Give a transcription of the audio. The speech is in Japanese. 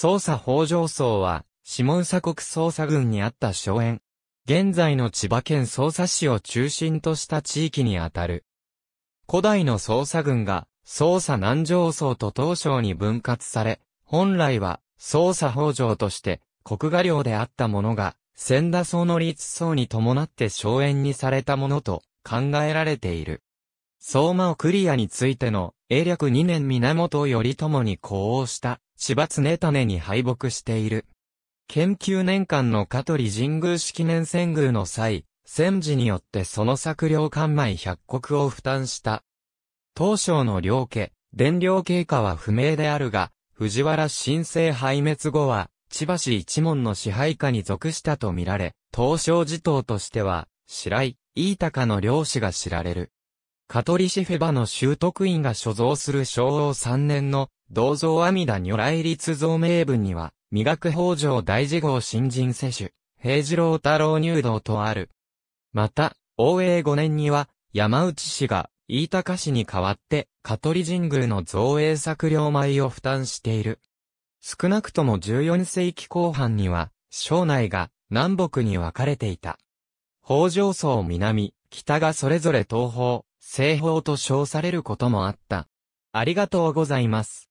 捜査北条層は、下佐国捜査軍にあった荘園。現在の千葉県捜査市を中心とした地域にあたる。古代の捜査軍が、捜査南条層と東初に分割され、本来は、捜査北条として、国画領であったものが、千田層の立層に伴って荘園にされたものと考えられている。相馬をクリアについての英略2年源頼朝に呼応した芝常種に敗北している。研究年間の香取神宮式年遷宮の際、戦時によってその作領官枚百国を負担した。当初の領家、伝領経過は不明であるが、藤原新政敗滅後は、千葉市一門の支配下に属したとみられ、東照寺頭としては、白井、飯高の領主が知られる。香取シフェバの習得員が所蔵する昭和3年の銅像阿弥陀如来立像名文には、美学法上大事号新人世主、平次郎太郎入道とある。また、応永5年には、山内氏が、飯高氏に代わって、香取神宮の造営作領米を負担している。少なくとも14世紀後半には、省内が南北に分かれていた。北条層南、北がそれぞれ東方、西方と称されることもあった。ありがとうございます。